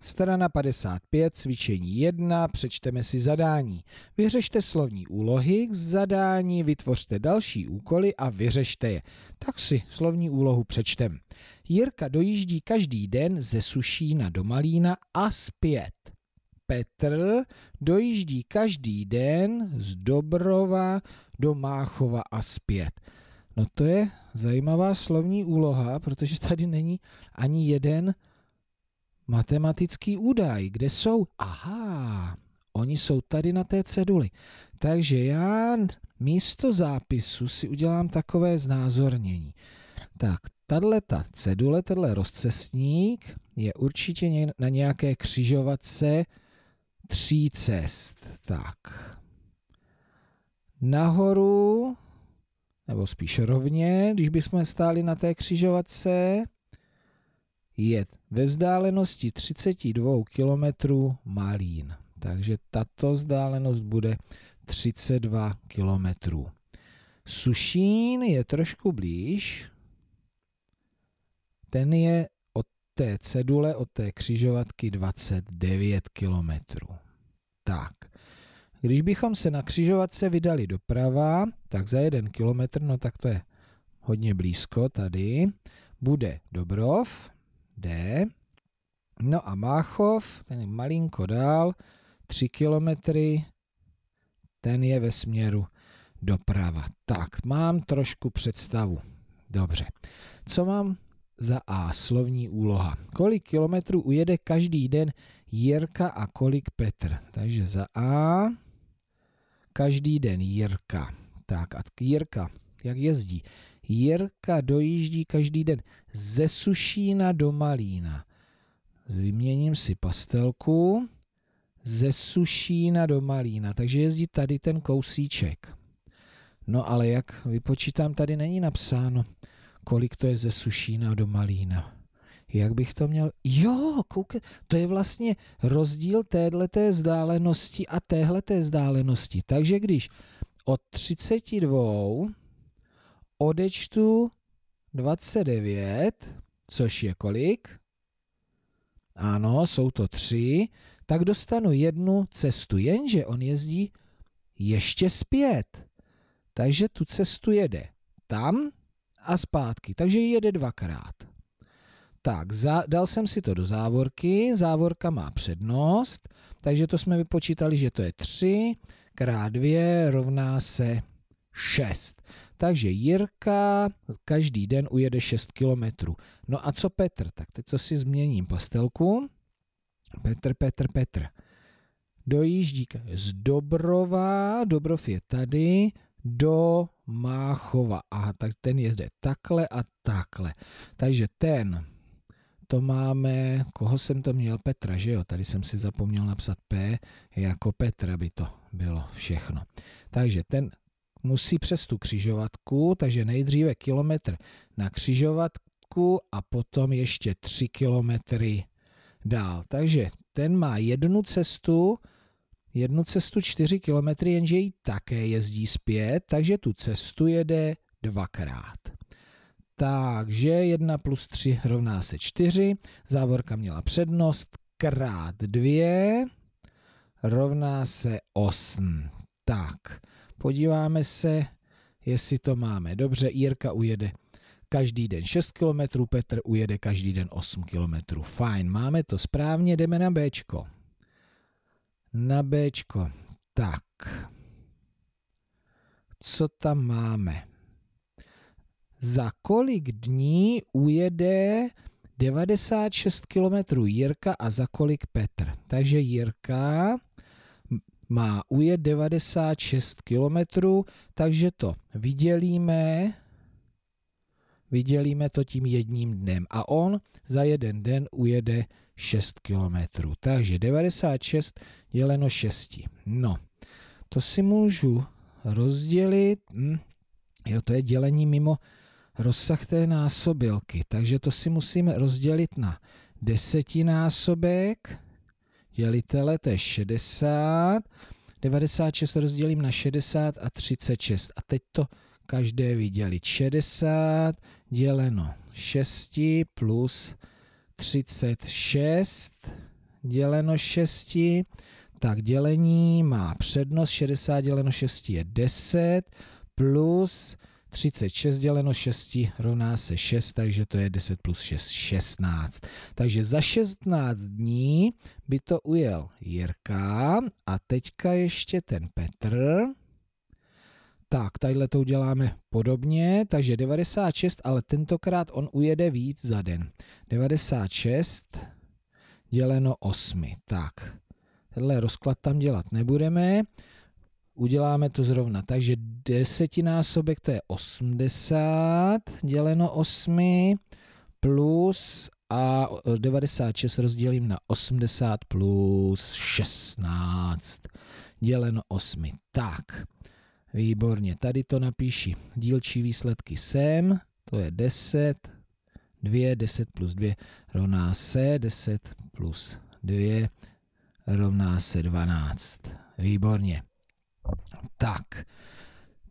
Strana 55, cvičení 1, přečteme si zadání. Vyřešte slovní úlohy k zadání, vytvořte další úkoly a vyřešte je. Tak si slovní úlohu přečtem. Jirka dojíždí každý den ze Sušína do Malína a zpět. Petr dojíždí každý den z Dobrova do Máchova a zpět. No to je zajímavá slovní úloha, protože tady není ani jeden matematický údaj, kde jsou, aha, oni jsou tady na té ceduli. Takže já místo zápisu si udělám takové znázornění. Tak, tahle ta cedule, tenhle rozcesník je určitě na nějaké křižovatce tří cest. Tak, nahoru, nebo spíš rovně, když bychom stáli na té křižovatce, je ve vzdálenosti 32 km Malín. Takže tato vzdálenost bude 32 km. Sušín je trošku blíž. Ten je od té cedule, od té křižovatky 29 km. Tak, když bychom se na křižovatce vydali doprava, tak za jeden kilometr, no tak to je hodně blízko tady, bude Dobrov, D. No a Máchov, ten je malinko dál, 3 kilometry, ten je ve směru doprava. Tak, mám trošku představu. Dobře. Co mám za A? Slovní úloha. Kolik kilometrů ujede každý den Jirka a kolik Petr? Takže za A každý den Jirka. Tak a Jirka, jak jezdí? Jirka dojíždí každý den ze Sušína do Malína. Vyměním si pastelku ze Sušína do Malína, takže jezdí tady ten kousíček. No ale jak vypočítám, tady není napsáno, kolik to je ze Sušína do Malína. Jak bych to měl? Jo, koukej, to je vlastně rozdíl téhleté vzdálenosti a téhleté vzdálenosti. Takže když od 32 odečtu 29, což je kolik? Ano, jsou to tři, tak dostanu jednu cestu, jenže on jezdí ještě zpět. Takže tu cestu jede tam a zpátky, takže jede dvakrát. Tak, za, dal jsem si to do závorky, závorka má přednost, takže to jsme vypočítali, že to je 3 krát 2 rovná se 6. Takže Jirka každý den ujede 6 kilometrů. No a co Petr? Tak teď co si změním pastelku. Petr, Petr, Petr. Dojíždí z Dobrova, Dobrov je tady, do Máchova. Aha, tak ten je zde takhle a takhle. Takže ten, to máme, koho jsem to měl? Petra, že jo? Tady jsem si zapomněl napsat P, jako Petra by to bylo všechno. Takže ten musí přes tu křižovatku, takže nejdříve kilometr na křižovatku a potom ještě 3 kilometry dál. Takže ten má jednu cestu, jednu cestu 4 kilometry, jenže ji také jezdí zpět, takže tu cestu jede dvakrát. Takže 1 plus 3 rovná se 4, závorka měla přednost, krát 2 rovná se 8. Tak, Podíváme se, jestli to máme. Dobře, Jirka ujede každý den 6 km, Petr ujede každý den 8 km. Fajn, máme to správně, jdeme na Bčko. Na Bčko. Tak. Co tam máme? Za kolik dní ujede 96 km Jirka a za kolik Petr? Takže Jirka má ujet 96 km, takže to vydělíme, vydělíme to tím jedním dnem a on za jeden den ujede 6 km. Takže 96 děleno 6. No, to si můžu rozdělit, hm, jo, to je dělení mimo rozsah té násobilky, takže to si musím rozdělit na desetinásobek, dělitele, to je 60. 96 rozdělím na 60 a 36. A teď to každé vydělit. 60 děleno 6 plus 36 děleno 6. Tak dělení má přednost. 60 děleno 6 je 10 plus 36 děleno 6 rovná se 6, takže to je 10 plus 6, 16. Takže za 16 dní by to ujel Jirka a teďka ještě ten Petr. Tak, tadyhle to uděláme podobně, takže 96, ale tentokrát on ujede víc za den. 96 děleno 8, tak. Tenhle rozklad tam dělat nebudeme. Uděláme to zrovna tak, že desetinásobek to je 80 děleno 8 plus a 96 rozdělím na 80 plus 16 děleno 8. Tak, výborně, tady to napíši. Dílčí výsledky sem, to je 10, 2, 10 plus 2 rovná se 10 plus 2 rovná se 12. Výborně tak.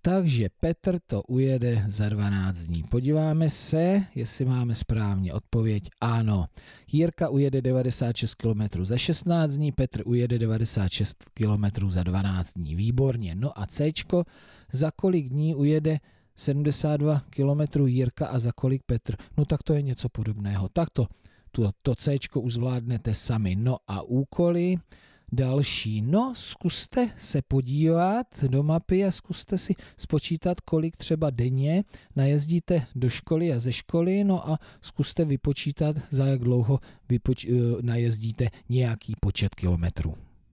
Takže Petr to ujede za 12 dní. Podíváme se, jestli máme správně odpověď. Ano. Jirka ujede 96 km za 16 dní, Petr ujede 96 km za 12 dní. Výborně. No a C, za kolik dní ujede 72 km Jirka a za kolik Petr? No tak to je něco podobného. Tak to, to, to C už zvládnete sami. No a úkoly další. No, zkuste se podívat do mapy a zkuste si spočítat, kolik třeba denně najezdíte do školy a ze školy, no a zkuste vypočítat, za jak dlouho vypoč- eh, najezdíte nějaký počet kilometrů.